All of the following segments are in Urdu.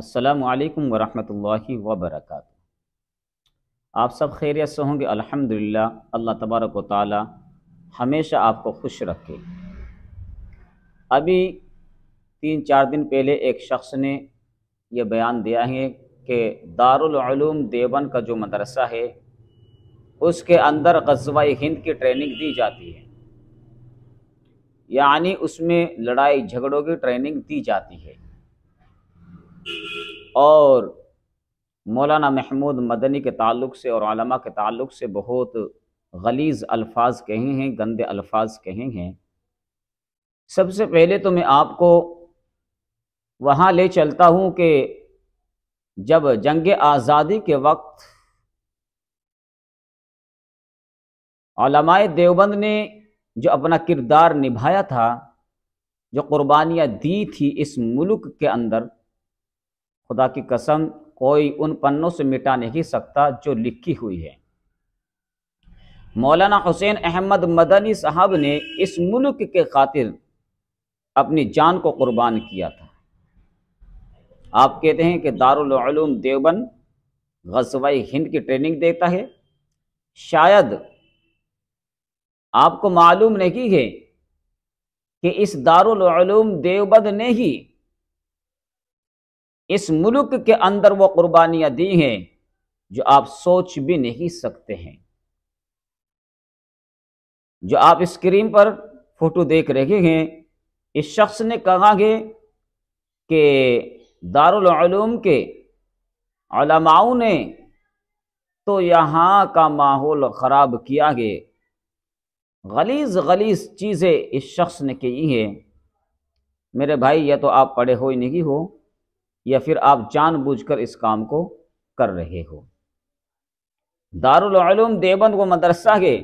السلام علیکم ورحمۃ اللہ وبرکاتہ آپ سب خیریت سے ہوں گے الحمدللہ اللہ تبارک و تعالی ہمیشہ آپ کو خوش رکھے ابھی تین چار دن پہلے ایک شخص نے یہ بیان دیا ہے کہ دارالعلوم دیوبند کا جو مدرسہ ہے اس کے اندر غزوہ ہند کی ٹریننگ دی جاتی ہے یعنی اس میں لڑائی جھگڑوں کی ٹریننگ دی جاتی ہے اور مولانا محمود مدنی کے تعلق سے اور علماء کے تعلق سے بہت غلیظ الفاظ کہے ہیں گندے الفاظ کہیں ہیں سب سے پہلے تو میں آپ کو وہاں لے چلتا ہوں کہ جب جنگ آزادی کے وقت علماء دیوبند نے جو اپنا کردار نبھایا تھا جو قربانیاں دی تھی اس ملک کے اندر خدا کی قسم کوئی ان پنوں سے مٹا نہیں سکتا جو لکھی ہوئی ہے مولانا حسین احمد مدنی صاحب نے اس ملک کے خاطر اپنی جان کو قربان کیا تھا آپ کہتے ہیں کہ دار العلوم دیوبند غزوہ ہند کی ٹریننگ دیتا ہے شاید آپ کو معلوم نہیں ہے کہ اس دارالعلوم دیوبند نے ہی اس ملک کے اندر وہ قربانیاں دی ہیں جو آپ سوچ بھی نہیں سکتے ہیں جو آپ اسکرین پر فوٹو دیکھ رہے ہیں اس شخص نے کہا کہ دارالعلوم کے علماؤں نے تو یہاں کا ماحول خراب کیا گے غلیظ غلیظ چیزیں اس شخص نے کہی ہیں میرے بھائی یہ تو آپ پڑے ہو ہی نہیں ہو یا پھر آپ جان بوجھ کر اس کام کو کر رہے ہو دارالعلوم دیوبند وہ مدرسہ ہے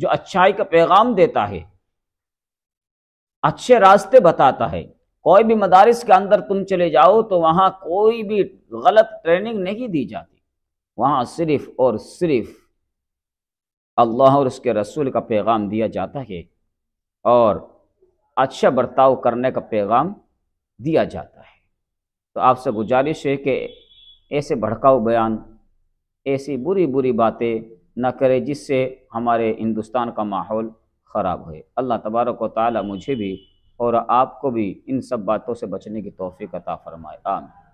جو اچھائی کا پیغام دیتا ہے اچھے راستے بتاتا ہے کوئی بھی مدارس کے اندر تم چلے جاؤ تو وہاں کوئی بھی غلط ٹریننگ نہیں دی جاتی وہاں صرف اور صرف اللہ اور اس کے رسول کا پیغام دیا جاتا ہے اور اچھا برتاؤ کرنے کا پیغام دیا جاتا ہے تو آپ سے گزارش ہے کہ ایسے بھڑکاؤ بیان ایسی بری بری باتیں نہ کرے جس سے ہمارے ہندوستان کا ماحول خراب ہوئے اللہ تبارک و تعالی مجھے بھی اور آپ کو بھی ان سب باتوں سے بچنے کی توفیق عطا فرمائے آمین